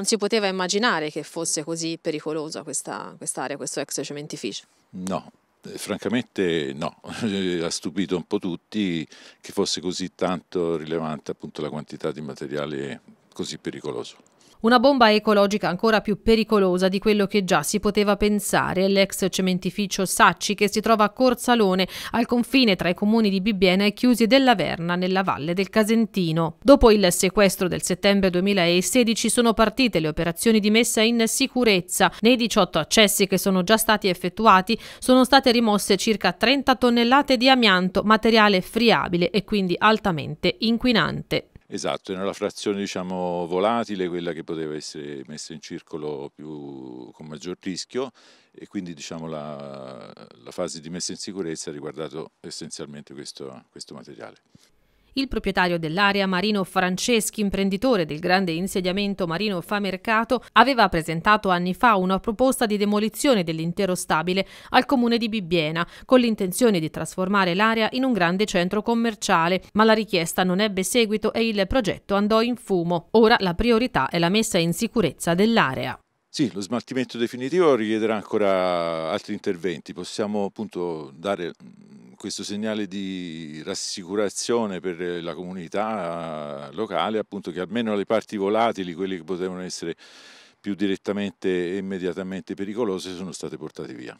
non si poteva immaginare che fosse così pericolosa questa, quest'area, questo ex cementificio. No, eh, francamente no, ha stupito un po' tutti che fosse così tanto rilevante appunto la quantità di materiale così pericoloso. Una bomba ecologica ancora più pericolosa di quello che già si poteva pensare è l'ex cementificio Sacci che si trova a Corsalone, al confine tra i comuni di Bibbiena e Chiusi della Verna, nella valle del Casentino. Dopo il sequestro del settembre 2016 sono partite le operazioni di messa in sicurezza. Nei 18 accessi che sono già stati effettuati sono state rimosse circa 30 tonnellate di amianto, materiale friabile e quindi altamente inquinante. Esatto, nella frazione diciamo, volatile, quella che poteva essere messa in circolo più, con maggior rischio e quindi diciamo, la, la, fase di messa in sicurezza ha riguardato essenzialmente questo, questo materiale. Il proprietario dell'area Marino Franceschi, imprenditore del grande insediamento Marino Fa Mercato, aveva presentato anni fa una proposta di demolizione dell'intero stabile al comune di Bibbiena, con l'intenzione di trasformare l'area in un grande centro commerciale, ma la richiesta non ebbe seguito e il progetto andò in fumo. Ora la priorità è la messa in sicurezza dell'area. Sì, lo smaltimento definitivo richiederà ancora altri interventi. Possiamo appunto dare questo segnale di rassicurazione per la comunità locale, appunto che almeno le parti volatili, quelle che potevano essere più direttamente e immediatamente pericolose, sono state portate via.